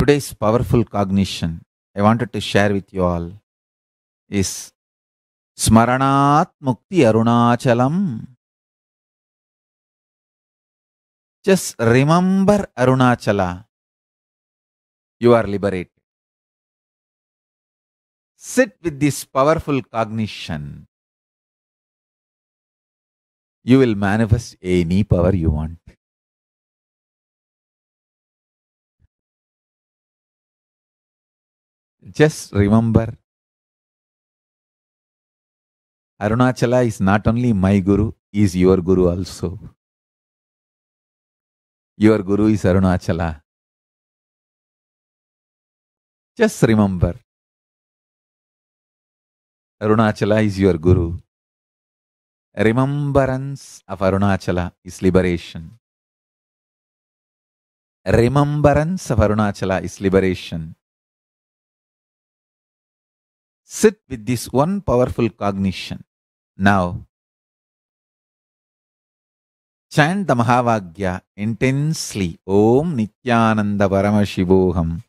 today's powerful cognition I wanted to share with you all is Smaranat Mukti Arunachalam. Just remember Arunachala. You are liberated. Sit with this powerful cognition. You will manifest any power you want. Just remember, Arunachala is not only my guru, he is your guru also. Your guru is Arunachala. Just remember, Arunachala is your guru. Remembrance of Arunachala is liberation. Remembrance of Arunachala is liberation. Sit with this one powerful cognition. Now, chant the Mahavagya intensely. Om Nityananda Paramashivoham.